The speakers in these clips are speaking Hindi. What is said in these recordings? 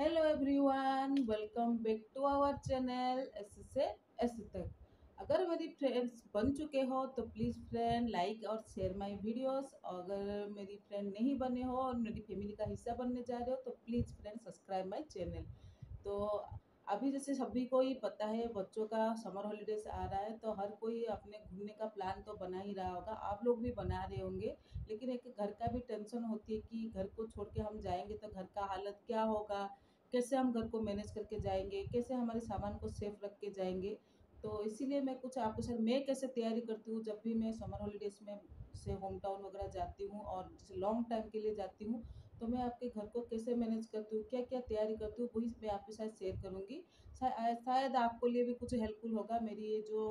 hello everyone welcome back to our channel एस से एस तक अगर मेरी फ्रेंड्स बन चुके हो तो प्लीज़ फ्रेंड लाइक और शेयर माय वीडियोस अगर मेरी फ्रेंड नहीं बने हो और मेरी फैमिली का हिस्सा बनने जा रहे हो तो please friend subscribe my channel तो अभी जैसे सभी को ही पता है बच्चों का समर हॉलीडेज आ रहा है तो हर कोई अपने घूमने का प्लान तो बना ही रहा होगा आप लोग भी बना रहे होंगे लेकिन एक घर का भी टेंशन होती है कि घर को छोड़ के हम जाएंगे तो घर का हालत क्या होगा कैसे हम घर को मैनेज करके जाएंगे कैसे हमारे सामान को सेफ रख के जाएंगे तो इसीलिए मैं कुछ आपके साथ मैं कैसे तैयारी करती हूँ जब भी मैं समर हॉलीडेज़ में से होम टाउन वगैरह जाती हूँ और जैसे लॉन्ग टाइम के लिए जाती हूँ तो मैं आपके घर को कैसे मैनेज करती हूँ क्या क्या तैयारी करती हूँ वही मैं आपके साथ शेयर करूँगी शायद आपको लिए भी कुछ हेल्पफुल होगा मेरी ये जो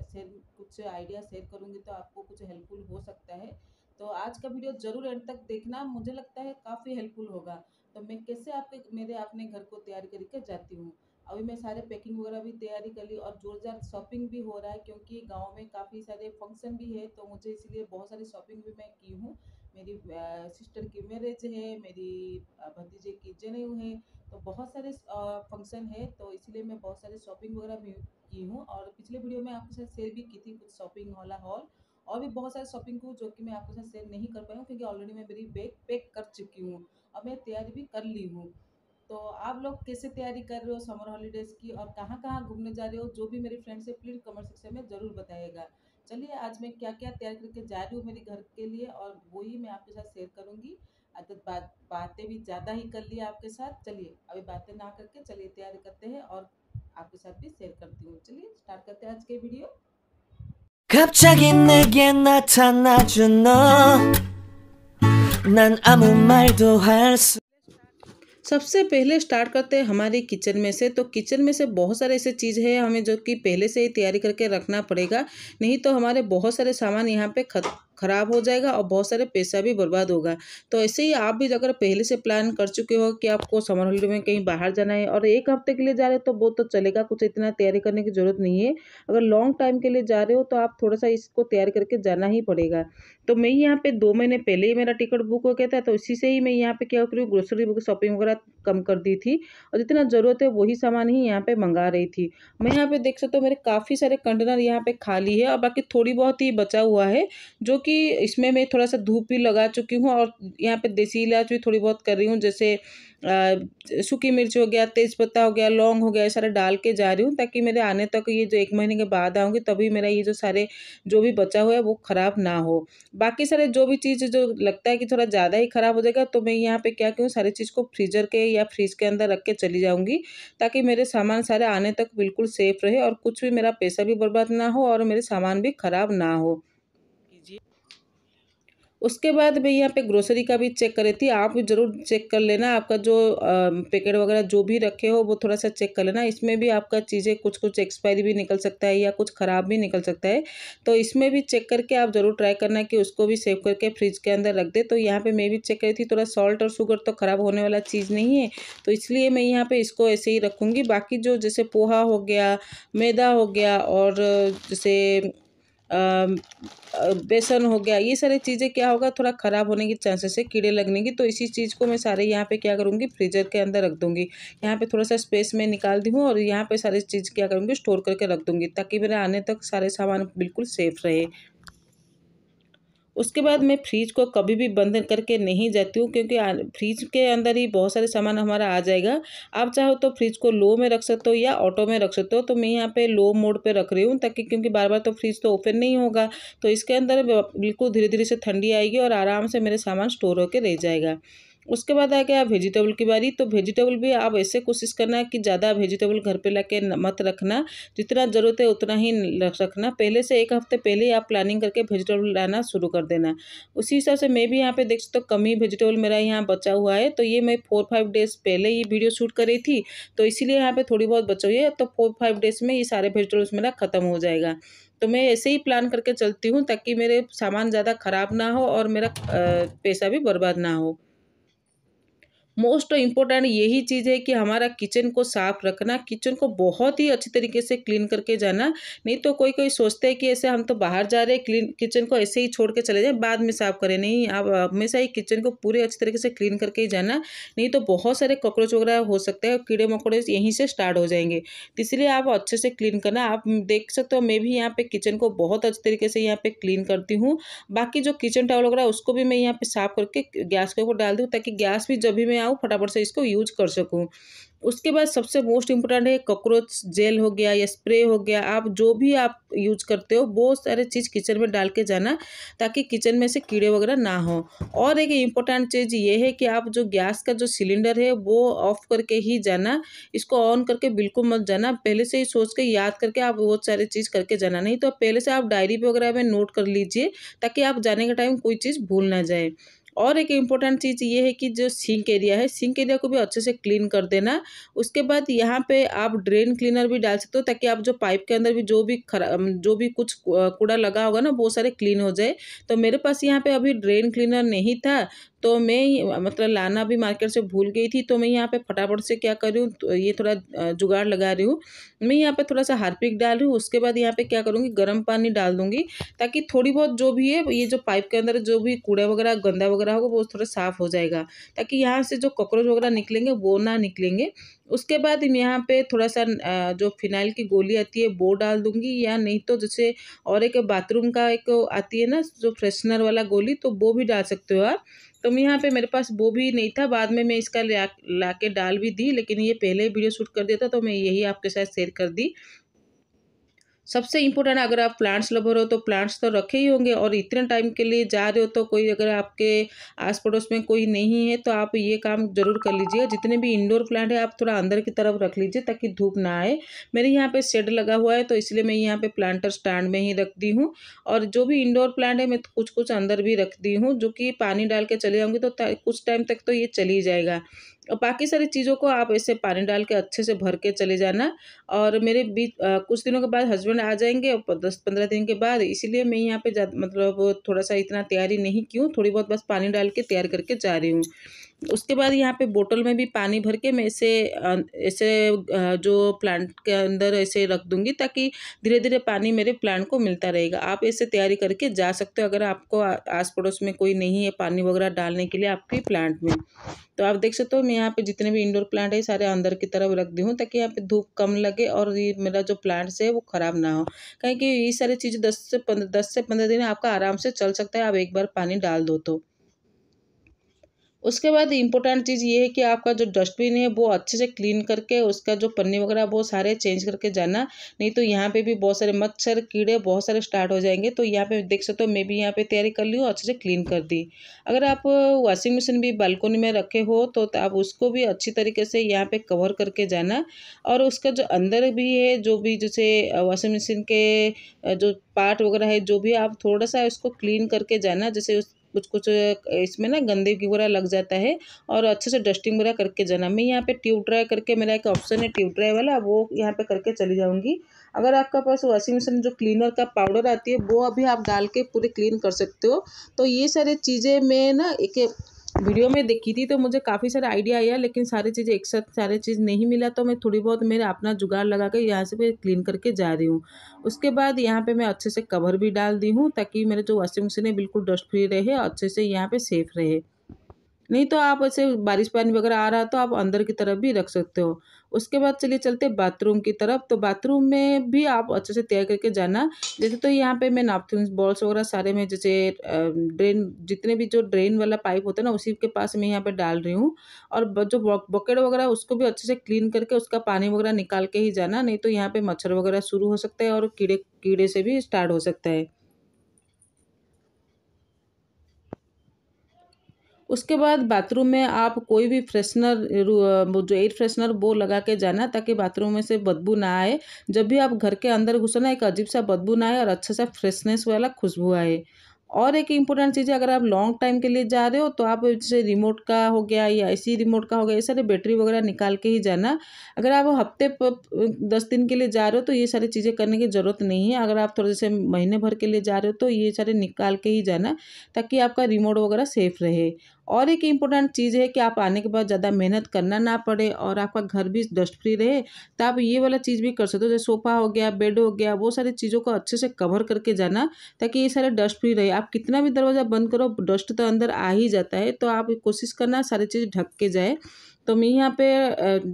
शेयर कुछ आइडिया शेयर करूँगी तो आपको कुछ हेल्पफुल हो सकता है तो आज का वीडियो ज़रूर एंड तक देखना मुझे लगता है काफ़ी हेल्पफुल होगा तो मैं कैसे आपके मेरे अपने घर को तैयार करके जाती हूँ अभी मैं सारे पैकिंग वगैरह भी तैयारी कर ली और जोरदार शॉपिंग भी हो रहा है क्योंकि गांव में काफ़ी सारे फंक्शन भी है तो मुझे इसलिए बहुत सारी शॉपिंग भी मैं की हूँ मेरी सिस्टर की मैरिज है मेरी भतीजे की जनेऊ है तो बहुत सारे फंक्शन है तो इसलिए मैं बहुत सारे शॉपिंग वगैरह भी की हूँ और पिछले वीडियो में आपके साथ शेयर भी की थी कुछ शॉपिंग हॉला हॉल और भी बहुत सारी शॉपिंग को जो कि मैं आपके साथ शेयर नहीं कर पाई हूँ क्योंकि ऑलरेडी मैं मेरी बैग पैक कर चुकी हूँ और मैं तैयारी भी कर ली हूँ तो आप लोग कैसे तैयारी कर रहे हो समर हॉलीडेज़ की और कहाँ कहाँ घूमने जा रहे हो जो भी मेरे फ्रेंड्स है प्लीज़ कमेंट सेक्शन में ज़रूर बताइएगा चलिए आज मैं क्या क्या तैयार करके जा रही हूँ मेरे घर के लिए और वही मैं आपके साथ शेयर करूँगी आदत बात बातें भी ज़्यादा ही कर लिया आपके साथ चलिए अभी बातें ना करके चलिए तैयारी करते हैं और आपके साथ भी शेयर करती हूँ चलिए स्टार्ट करते हैं आज के वीडियो 갑자기 내게 나타나준 너난 아무 말도 할 सबसे पहले स्टार्ट करते हैं हमारे किचन में से तो किचन में से बहुत सारे ऐसे चीज़ है हमें जो कि पहले से ही तैयारी करके रखना पड़ेगा नहीं तो हमारे बहुत सारे सामान यहाँ पे ख़राब हो जाएगा और बहुत सारे पैसा भी बर्बाद होगा तो ऐसे ही आप भी अगर पहले से प्लान कर चुके हो कि आपको समर हॉलीडे में कहीं बाहर जाना है और एक हफ्ते के लिए जा रहे हो तो वो तो चलेगा कुछ इतना तैयारी करने की ज़रूरत नहीं है अगर लॉन्ग टाइम के लिए जा रहे हो तो आप थोड़ा सा इसको तैयार करके जाना ही पड़ेगा तो मैं यहाँ पे दो महीने पहले ही मेरा टिकट बुक हो गया था तो इसी से ही मैं यहाँ पे क्या कर रही हूँ ग्रोसरी शॉपिंग वगैरह कम कर दी थी और जितना ज़रूरत है वही सामान ही यहाँ पे मंगा रही थी मैं यहाँ पे देख सकता हूँ मेरे काफ़ी सारे कंटेनर यहाँ पे खाली है और बाकी थोड़ी बहुत ही बचा हुआ है जो कि इसमें मैं थोड़ा सा धूप भी लगा चुकी हूँ और यहाँ पर देसी इलाज भी थोड़ी बहुत कर रही हूँ जैसे सूखी मिर्च हो गया तेज़पत्ता हो गया लौंग हो गया ये सारा डाल के जा रही हूँ ताकि मेरे आने तक ये जो एक महीने के बाद आऊँगी तभी मेरा ये जो सारे जो भी बचा हुआ है वो ख़राब ना हो बाकी सारे जो भी चीज़ जो लगता है कि थोड़ा ज़्यादा ही ख़राब हो जाएगा तो मैं यहाँ पे क्या क्यों सारी चीज़ को फ्रीजर के या फ्रीज के अंदर रख के चली जाऊँगी ताकि मेरे सामान सारे आने तक बिल्कुल सेफ रहे और कुछ भी मेरा पैसा भी बर्बाद ना हो और मेरे सामान भी ख़राब ना हो उसके बाद मैं यहाँ पे ग्रोसरी का भी चेक कर रही थी आप भी ज़रूर चेक कर लेना आपका जो पैकेट वगैरह जो भी रखे हो वो थोड़ा सा चेक कर लेना इसमें भी आपका चीज़ें कुछ कुछ एक्सपायरी भी निकल सकता है या कुछ ख़राब भी निकल सकता है तो इसमें भी चेक करके आप ज़रूर ट्राई करना कि उसको भी सेव करके फ्रिज के अंदर रख दे तो यहाँ पर मैं भी चेक करी थी थोड़ा सॉल्ट और शुगर तो ख़राब होने वाला चीज़ नहीं है तो इसलिए मैं यहाँ पर इसको ऐसे ही रखूँगी बाकी जो जैसे पोहा हो गया मैदा हो गया और जैसे बेसन हो गया ये सारी चीज़ें क्या होगा थोड़ा ख़राब होने की चांसेस है कीड़े लगने की तो इसी चीज़ को मैं सारे यहाँ पे क्या करूँगी फ्रीजर के अंदर रख दूँगी यहाँ पे थोड़ा सा स्पेस में निकाल दी हूँ और यहाँ पे सारी चीज़ क्या करूँगी स्टोर करके रख दूँगी ताकि मेरे आने तक सारे सामान बिल्कुल सेफ़ रहे उसके बाद मैं फ्रीज को कभी भी बंद करके नहीं जाती हूँ क्योंकि फ्रिज के अंदर ही बहुत सारे सामान हमारा आ जाएगा आप चाहो तो फ्रिज को लो में रख सकते हो या ऑटो में रख सकते हो तो मैं यहाँ पे लो मोड पे रख रही हूँ ताकि क्योंकि बार बार तो फ्रिज तो ओपन नहीं होगा तो इसके अंदर बिल्कुल धीरे धीरे से ठंडी आएगी और आराम से मेरे सामान स्टोर होकर रह जाएगा उसके बाद आ गया वेजिटेबल की बारी तो वेजिटेबल भी आप ऐसे कोशिश करना कि ज़्यादा वेजिटेबल घर पे लाके मत रखना जितना ज़रूरत है उतना ही रखना पहले से एक हफ्ते पहले ही आप प्लानिंग करके वेजिटेबल लाना शुरू कर देना उसी हिसाब से मैं भी यहाँ पे देख सकता तो हूँ कम ही वेजिटेबल मेरा यहाँ बचा हुआ है तो ये मैं फोर फाइव डेज पहले ही वीडियो शूट करी थी तो इसीलिए यहाँ पर थोड़ी बहुत बचा हुई है तो फोर फाइव डेज में ये सारे वेजिटेबल्स मेरा ख़त्म हो जाएगा तो मैं ऐसे ही प्लान करके चलती हूँ ताकि मेरे सामान ज़्यादा ख़राब ना हो और मेरा पैसा भी बर्बाद ना हो मोस्ट इम्पोर्टेंट यही चीज़ है कि हमारा किचन को साफ रखना किचन को बहुत ही अच्छी तरीके से क्लीन करके जाना नहीं तो कोई कोई सोचते हैं कि ऐसे हम तो बाहर जा रहे हैं क्लीन किचन को ऐसे ही छोड़ के चले जाएं बाद में साफ करें नहीं आप हमेशा ही किचन को पूरे अच्छी तरीके से क्लीन करके ही जाना नहीं तो बहुत सारे कॉकरोच वगैरह हो सकते हैं कीड़े मकोड़े यहीं से स्टार्ट हो जाएंगे तो इसलिए आप अच्छे से क्लीन करना आप देख सकते हो मैं भी यहाँ पर किचन को बहुत अच्छे तरीके से यहाँ पर क्लीन करती हूँ बाकी जो किचन टावल वगैरह उसको भी मैं यहाँ पर साफ करके गैस के ऊपर डाल दूँ ताकि गैस भी जब भी मैं आऊँ फटाफट से इसको यूज कर सकूँ उसके बाद सबसे मोस्ट इम्पोर्टेंट है कॉकरोच जेल हो गया या स्प्रे हो गया आप जो भी आप यूज करते हो बहुत सारे चीज़ किचन में डाल के जाना ताकि किचन में से कीड़े वगैरह ना हो और एक इम्पोर्टेंट चीज़ ये है कि आप जो गैस का जो सिलेंडर है वो ऑफ करके ही जाना इसको ऑन करके बिल्कुल मत जाना पहले से ही सोच के याद करके आप बहुत सारी चीज़ करके जाना नहीं तो पहले से आप डायरी वगैरह में नोट कर लीजिए ताकि आप जाने के टाइम कोई चीज़ भूल ना जाए और एक इम्पोर्टेंट चीज़ ये है कि जो सिंक एरिया है सिंक एरिया को भी अच्छे से क्लीन कर देना उसके बाद यहाँ पे आप ड्रेन क्लीनर भी डाल सकते हो ताकि आप जो पाइप के अंदर भी जो भी जो भी कुछ कूड़ा लगा होगा ना वो सारे क्लीन हो जाए तो मेरे पास यहाँ पे अभी ड्रेन क्लीनर नहीं था तो मैं मतलब लाना भी मार्केट से भूल गई थी तो मैं यहाँ पे फटाफट से क्या कर रही हूँ तो ये थोड़ा जुगाड़ लगा रही हूँ मैं यहाँ पे थोड़ा सा हार्पिक डाल रही हूँ उसके बाद यहाँ पे क्या करूँगी गर्म पानी डाल दूँगी ताकि थोड़ी बहुत जो भी है ये जो पाइप के अंदर जो भी कूड़ा वगैरह गंदा वगैरह होगा वो थोड़ा साफ़ हो जाएगा ताकि यहाँ से जो कॉकरोच वगैरह निकलेंगे वो ना निकलेंगे उसके बाद यहाँ पे थोड़ा सा जो फिनाइल की गोली आती है वो डाल दूंगी या नहीं तो जैसे और एक बाथरूम का एक आती है ना जो फ्रेशनर वाला गोली तो वो भी डाल सकते हो आप तो यहाँ पे मेरे पास वो भी नहीं था बाद में मैं इसका ला के डाल भी दी लेकिन ये पहले वीडियो शूट कर दिया था तो मैं यही आपके साथ शेयर कर दी सबसे इम्पोर्टेंट अगर आप प्लांट्स लवर हो तो प्लांट्स तो रखे ही होंगे और इतने टाइम के लिए जा रहे हो तो कोई अगर आपके आस पड़ोस में कोई नहीं है तो आप ये काम जरूर कर लीजिए जितने भी इंडोर प्लांट है आप थोड़ा अंदर की तरफ रख लीजिए ताकि धूप ना आए मेरे यहाँ पे शेड लगा हुआ है तो इसलिए मैं यहाँ पे प्लांटर स्टैंड में ही दी हूँ और जो भी इंडोर प्लांट है मैं तो कुछ कुछ अंदर भी रखती हूँ जो कि पानी डाल के चले जाऊँगी तो कुछ टाइम तक तो ये चली जाएगा और बाकी सारी चीज़ों को आप ऐसे पानी डाल के अच्छे से भर के चले जाना और मेरे बीच कुछ दिनों के बाद हस्बैंड आ जाएंगे और दस पंद्रह दिन के बाद इसीलिए मैं यहाँ पे मतलब थोड़ा सा इतना तैयारी नहीं की हूँ थोड़ी बहुत बस पानी डाल के तैयार करके जा रही हूँ उसके बाद यहाँ पे बोतल में भी पानी भर के मैं इसे ऐसे जो प्लांट के अंदर ऐसे रख दूँगी ताकि धीरे धीरे पानी मेरे प्लांट को मिलता रहेगा आप ऐसे तैयारी करके जा सकते हो अगर आपको आस पड़ोस में कोई नहीं है पानी वगैरह डालने के लिए आपके प्लांट में तो आप देख सकते हो मैं यहाँ पे जितने भी इंडोर प्लांट है सारे अंदर की तरफ रख दी हूँ ताकि यहाँ पे धूप कम लगे और ये मेरा जो प्लांट्स है वो ख़राब ना हो कहीं कि ये सारी चीज़ दस से पंद्रह दस से पंद्रह दिन आपका आराम से चल सकता है आप एक बार पानी डाल दो तो उसके बाद इम्पोर्टेंट चीज़ ये है कि आपका जो डस्टबिन है वो अच्छे से क्लीन करके उसका जो पन्नी वगैरह वो सारे चेंज करके जाना नहीं तो यहाँ पे भी बहुत सारे मच्छर कीड़े बहुत सारे स्टार्ट हो जाएंगे तो यहाँ पे देख सकते हो मैं भी यहाँ पे तैयारी कर ली हूँ अच्छे से क्लीन कर दी अगर आप वॉशिंग मशीन भी बालकोनी में रखे हो तो आप उसको भी अच्छी तरीके से यहाँ पर कवर करके जाना और उसका जो अंदर भी है जो भी जैसे वॉशिंग मशीन के जो पार्ट वगैरह है जो भी आप थोड़ा सा उसको क्लीन करके जाना जैसे उस कुछ कुछ इसमें ना गंदे वगैरह लग जाता है और अच्छे से डस्टिंग वगैरह करके जाना मैं यहाँ पे ट्यूब ड्राई करके मेरा एक ऑप्शन है ट्यूब ड्राई वाला वो यहाँ पे करके चली जाऊँगी अगर आपका पास वॉशिंग मशीन जो क्लीनर का पाउडर आती है वो अभी आप डाल के पूरे क्लीन कर सकते हो तो ये सारी चीज़ें मैं ना एक वीडियो में देखी थी तो मुझे काफ़ी सारा आइडिया आया लेकिन सारी चीज़ें एक साथ सारे चीज़ नहीं मिला तो मैं थोड़ी बहुत मेरा अपना जुगाड़ लगा कर यहाँ से मैं क्लीन करके जा रही हूँ उसके बाद यहाँ पे मैं अच्छे से कवर भी डाल दी हूँ ताकि मेरे जो वॉशिंग मशीन है बिल्कुल डस्ट फ्री रहे अच्छे से यहाँ पर सेफ रहे नहीं तो आप ऐसे बारिश पानी वगैरह आ रहा तो आप अंदर की तरफ भी रख सकते हो उसके बाद चलिए चलते बाथरूम की तरफ तो बाथरूम में भी आप अच्छे से तैयार करके जाना जैसे तो यहाँ पे मैं नापथिंग बॉल्स वगैरह सारे में जैसे ड्रेन जितने भी जो ड्रेन वाला पाइप होता है ना उसी के पास मैं यहाँ पे डाल रही हूँ और जो बकेट वगैरह उसको भी अच्छे से क्लीन करके उसका पानी वगैरह निकाल के ही जाना नहीं तो यहाँ पर मच्छर वगैरह शुरू हो सकता है और कीड़े कीड़े से भी स्टार्ट हो सकता है उसके बाद बाथरूम में आप कोई भी फ्रेशनर जो एयर फ्रेशनर वो लगा के जाना ताकि बाथरूम में से बदबू ना आए जब भी आप घर के अंदर घुसना एक अजीब सा बदबू ना आए और अच्छा सा फ्रेशनेस वाला खुशबू आए और एक इम्पोर्टेंट चीज़ है अगर आप लॉन्ग टाइम के लिए जा रहे हो तो आप जैसे रिमोट का हो गया या ऐसी रिमोट का हो गया ये सारे बैटरी वगैरह निकाल के ही जाना अगर आप हफ्ते दस दिन के लिए जा रहे हो तो ये सारी चीज़ें करने की ज़रूरत नहीं है अगर आप थोड़े जैसे महीने भर के लिए जा रहे हो तो ये सारे निकाल के ही जाना ताकि आपका रिमोट वगैरह सेफ रहे और एक इम्पोर्टेंट चीज़ है कि आप आने के बाद ज़्यादा मेहनत करना ना पड़े और आपका घर भी डस्ट फ्री रहे तो आप ये वाला चीज़ भी कर सकते हो जैसे सोफा हो गया बेड हो गया वो सारी चीज़ों को अच्छे से कवर करके जाना ताकि ये सारे डस्ट फ्री रहे आप कितना भी दरवाज़ा बंद करो डस्ट तो अंदर आ ही जाता है तो आप कोशिश करना सारी चीज़ ढक के जाए तो मैं यहाँ पे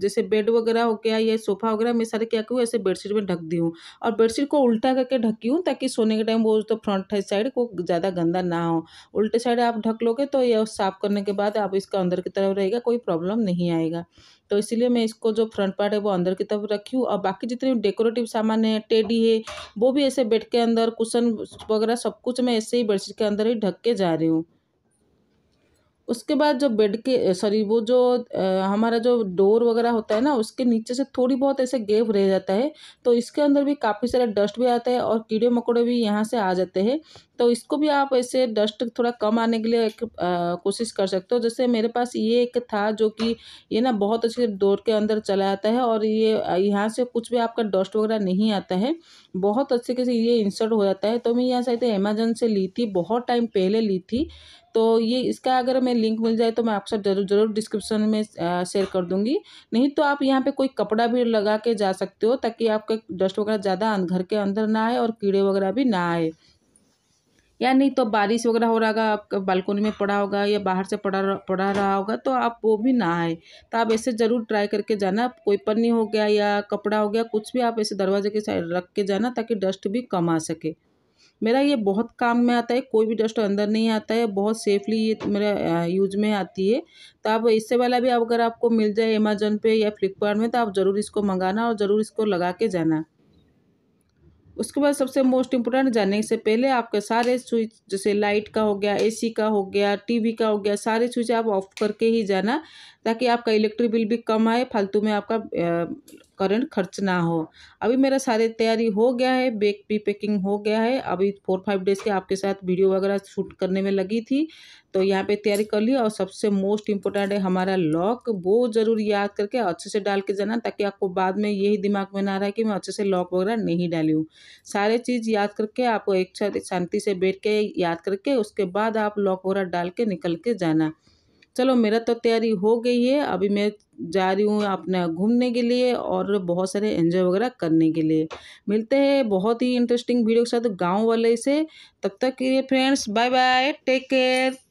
जैसे बेड वगैरह हो गया या सोफ़ा वगैरह मैं सारे क्या करूँ ऐसे बेडशीट में ढक दी हूँ और बेडशीट को उल्टा करके ढकी हूँ ताकि सोने के टाइम वो तो फ्रंट साइड को ज़्यादा गंदा ना हो उल्टे साइड आप ढक लोगे तो यह साफ़ करने के बाद आप इसका अंदर की तरफ रहेगा कोई प्रॉब्लम नहीं आएगा तो इसीलिए मैं इसको जो फ्रंट पार्ट है वो अंदर की तरफ रखी हूँ और बाकी जितने डेकोरेटिव सामान है टेडी है वो भी ऐसे बेड के अंदर कुशन वगैरह सब कुछ मैं ऐसे ही बेडशीट के अंदर ही ढक के जा रही हूँ उसके बाद जो बेड के सॉरी वो जो आ, हमारा जो डोर वगैरह होता है ना उसके नीचे से थोड़ी बहुत ऐसे गैप रह जाता है तो इसके अंदर भी काफ़ी सारा डस्ट भी आता है और कीड़े मकोड़े भी यहाँ से आ जाते हैं तो इसको भी आप ऐसे डस्ट थोड़ा कम आने के लिए एक कोशिश कर सकते हो जैसे मेरे पास ये एक था जो कि ये ना बहुत अच्छे डोर के अंदर चला आता है और ये यहाँ से कुछ भी आपका डस्ट वगैरह नहीं आता है बहुत अच्छे के से ये इंसर्ट हो जाता है तो मैं यहाँ शायद अमेजन से ली थी बहुत टाइम पहले ली थी तो ये इसका अगर मैं लिंक मिल जाए तो मैं आपसे जरूर जरूर डिस्क्रिप्शन में शेयर कर दूंगी नहीं तो आप यहाँ पे कोई कपड़ा भी लगा के जा सकते हो ताकि आपके डस्ट वगैरह ज़्यादा घर के अंदर ना आए और कीड़े वगैरह भी ना आए या नहीं तो बारिश वगैरह हो रहा होगा आपका बालकोनी में पड़ा होगा या बाहर से पड़ा पड़ा रहा होगा तो आप वो भी ना आए तो आप ऐसे ज़रूर ट्राई करके जाना कोई पन्नी हो गया या कपड़ा हो गया कुछ भी आप ऐसे दरवाजे के साइड रख के जाना ताकि डस्ट भी कम आ सके मेरा ये बहुत काम में आता है कोई भी डस्ट अंदर नहीं आता है बहुत सेफली ये मेरा यूज में आती है तो आप इससे वाला भी अगर आपको मिल जाए अमेजोन पे या फ्लिपकार्ट में तो आप ज़रूर इसको मंगाना और ज़रूर इसको लगा के जाना उसके बाद सबसे मोस्ट इम्पोर्टेंट जाने से पहले आपके सारे स्विच जैसे लाइट का हो गया एसी का हो गया टीवी का हो गया सारे स्विच आप ऑफ करके ही जाना ताकि आपका इलेक्ट्रिक बिल भी कम आए फालतू में आपका करंट खर्च ना हो अभी मेरा सारे तैयारी हो गया है बेक प्री पैकिंग हो गया है अभी फोर फाइव डेज़ के आपके साथ वीडियो वगैरह शूट करने में लगी थी तो यहाँ पे तैयारी कर ली और सबसे मोस्ट इम्पोर्टेंट है हमारा लॉक वो ज़रूर याद करके अच्छे से डाल के जाना ताकि आपको बाद में यही दिमाग में ना रहे कि मैं अच्छे से लॉक वगैरह नहीं डाली हूँ सारे चीज़ याद करके आपको एक शांति से बैठ के याद करके उसके बाद आप लॉक वगैरह डाल के निकल के जाना चलो मेरा तो तैयारी हो गई है अभी मैं जा रही हूँ अपने घूमने के लिए और बहुत सारे एंजॉय वगैरह करने के लिए मिलते हैं बहुत ही इंटरेस्टिंग वीडियो के साथ गांव वाले से तब तक के लिए friends bye bye take care